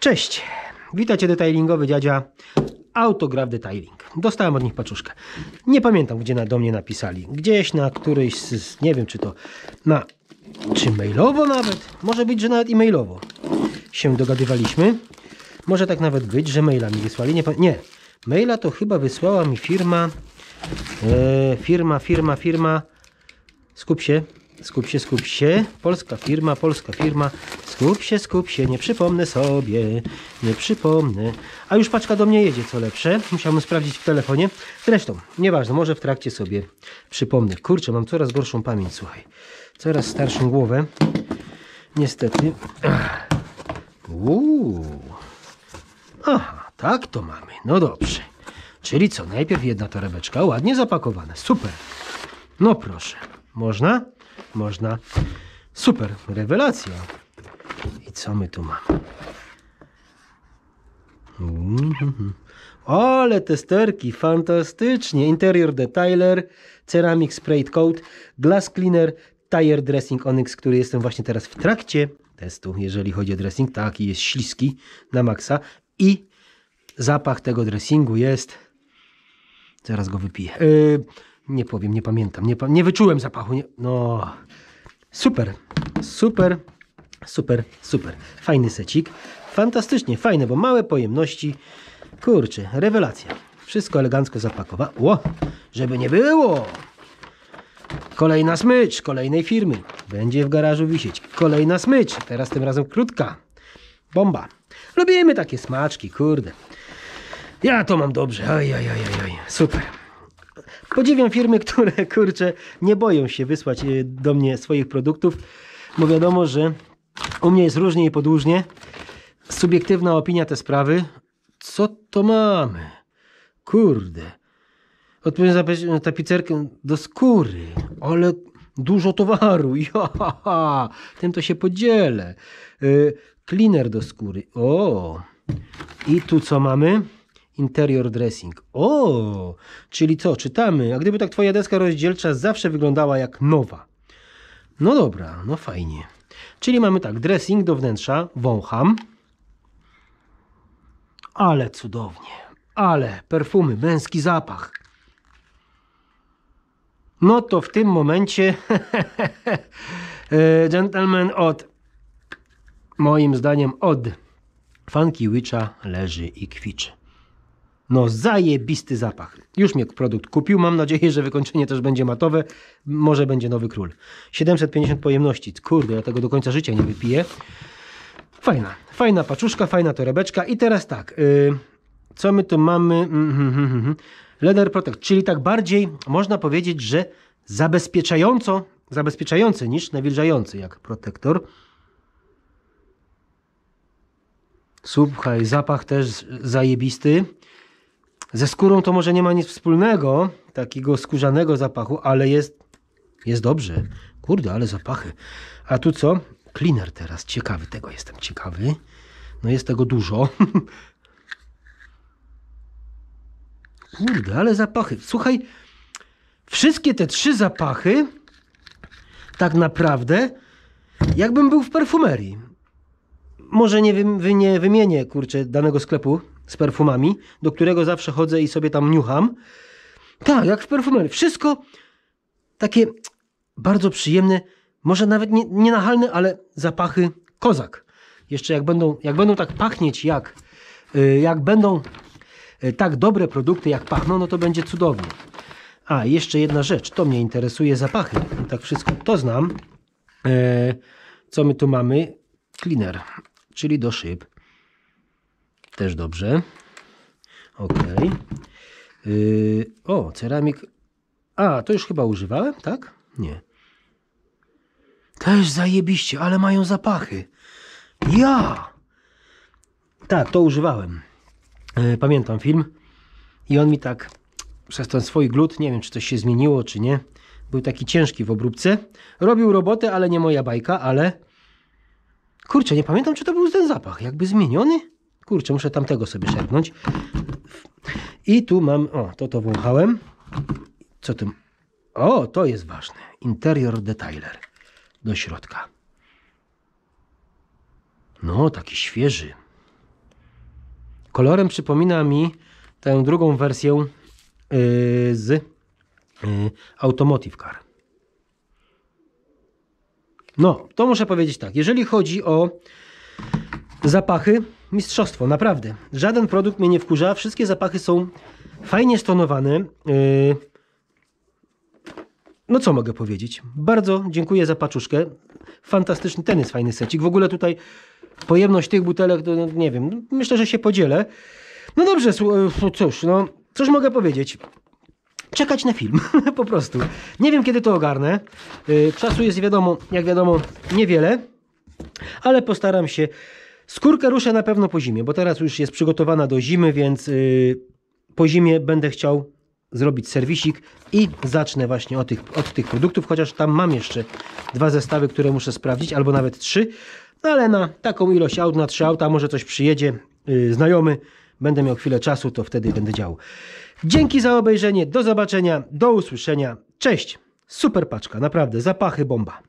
Cześć, witajcie detailingowy dziadzia Autograf Detailing. Dostałem od nich paczuszkę. Nie pamiętam, gdzie na, do mnie napisali. Gdzieś na któryś, z, nie wiem czy to na, czy mailowo nawet? Może być, że nawet e-mailowo się dogadywaliśmy. Może tak nawet być, że maila mi wysłali. Nie, nie. maila to chyba wysłała mi firma, e, firma, firma, firma, skup się, skup się, skup się, polska firma, polska firma, Skup się, skup się, nie przypomnę sobie, nie przypomnę. A już paczka do mnie jedzie, co lepsze. Musiałem sprawdzić w telefonie. Zresztą, nieważne, może w trakcie sobie przypomnę. Kurczę, mam coraz gorszą pamięć, słuchaj. Coraz starszą głowę. Niestety. Uuu. Aha, tak to mamy. No dobrze. Czyli co, najpierw jedna torebeczka, ładnie zapakowana. Super. No proszę. Można? Można. Super, rewelacja co my tu mamy? Mhm. Ale te sterki fantastycznie. Interior detailer, ceramic spray coat, glass cleaner, tire dressing Onyx, który jestem właśnie teraz w trakcie testu, jeżeli chodzi o dressing. Taki jest śliski na maksa i zapach tego dressingu jest... Zaraz go wypiję. Yy, nie powiem, nie pamiętam, nie, pa nie wyczułem zapachu. Nie... No, super, super Super, super. Fajny secik. Fantastycznie, fajne, bo małe pojemności. Kurczę, rewelacja. Wszystko elegancko zapakowa. Ło, żeby nie było. Kolejna smycz kolejnej firmy. Będzie w garażu wisieć. Kolejna smycz, teraz tym razem krótka. Bomba. Lubimy takie smaczki, kurde. Ja to mam dobrze. Oj, oj, oj, oj. Super. Podziwiam firmy, które kurczę nie boją się wysłać y, do mnie swoich produktów, bo wiadomo, że u mnie jest różnie i podłużnie. Subiektywna opinia te sprawy. Co to mamy? Kurde. Odpowiem za tapicerkę do skóry, ale dużo towaru. Ja, tym to się podzielę. Y, cleaner do skóry. O. I tu co mamy? Interior dressing. O, czyli co, czytamy. A gdyby tak twoja deska rozdzielcza zawsze wyglądała jak nowa. No dobra, no fajnie. Czyli mamy tak, dressing do wnętrza wącham. Ale cudownie. Ale perfumy, męski zapach. No to w tym momencie e, gentleman od moim zdaniem od Funky Witcha leży i kwiczy. No zajebisty zapach. Już mnie produkt kupił, mam nadzieję, że wykończenie też będzie matowe. Może będzie nowy król. 750 pojemności, kurde, ja tego do końca życia nie wypiję. Fajna, fajna paczuszka, fajna torebeczka. I teraz tak, yy, co my tu mamy? Leder mm, mm, mm, Leather Protect, czyli tak bardziej można powiedzieć, że zabezpieczająco, zabezpieczający niż nawilżający jak protektor. Słuchaj, zapach też zajebisty. Ze skórą to może nie ma nic wspólnego, takiego skórzanego zapachu, ale jest, jest dobrze. Kurde, ale zapachy. A tu co? Cleaner teraz, ciekawy, tego jestem ciekawy. No jest tego dużo. Kurde, ale zapachy. Słuchaj, wszystkie te trzy zapachy tak naprawdę jakbym był w perfumerii. Może nie, wy, nie wymienię, kurczę, danego sklepu, z perfumami, do którego zawsze chodzę i sobie tam niucham. Tak, jak w perfumerii. Wszystko takie bardzo przyjemne, może nawet nie, nie nachalne, ale zapachy kozak. Jeszcze jak będą, jak będą tak pachnieć, jak, y, jak będą y, tak dobre produkty, jak pachną, no to będzie cudownie. A, jeszcze jedna rzecz, to mnie interesuje, zapachy. Tak wszystko to znam. E, co my tu mamy? Cleaner, czyli do szyb. Też dobrze. Ok. Yy, o, ceramik. A, to już chyba używałem, tak? Nie. Też zajebiście, ale mają zapachy. Ja! Tak, to używałem. Yy, pamiętam film. I on mi tak, przez ten swój glut, nie wiem czy coś się zmieniło, czy nie, był taki ciężki w obróbce. Robił robotę, ale nie moja bajka, ale... Kurczę, nie pamiętam, czy to był ten zapach. Jakby zmieniony? Kurczę, muszę tamtego sobie szepnąć. I tu mam, o, to to wąchałem. Co tym? O, to jest ważne. Interior detailer do środka. No, taki świeży. Kolorem przypomina mi tę drugą wersję yy, z yy, Automotive Car. No, to muszę powiedzieć tak. Jeżeli chodzi o zapachy, mistrzostwo, naprawdę. Żaden produkt mnie nie wkurza, wszystkie zapachy są fajnie stonowane. Yy, no co mogę powiedzieć? Bardzo dziękuję za paczuszkę. Fantastyczny, ten jest fajny secik. W ogóle tutaj pojemność tych butelek, to, nie wiem, myślę, że się podzielę. No dobrze, e, cóż, no cóż mogę powiedzieć? Czekać na film, po prostu. Nie wiem, kiedy to ogarnę. Yy, czasu jest, wiadomo, jak wiadomo, niewiele, ale postaram się Skórkę ruszę na pewno po zimie, bo teraz już jest przygotowana do zimy, więc y, po zimie będę chciał zrobić serwisik i zacznę właśnie od tych, od tych produktów, chociaż tam mam jeszcze dwa zestawy, które muszę sprawdzić, albo nawet trzy, no ale na taką ilość aut, na trzy auta może coś przyjedzie y, znajomy, będę miał chwilę czasu, to wtedy będę działał. Dzięki za obejrzenie, do zobaczenia, do usłyszenia, cześć! Super paczka, naprawdę, zapachy bomba.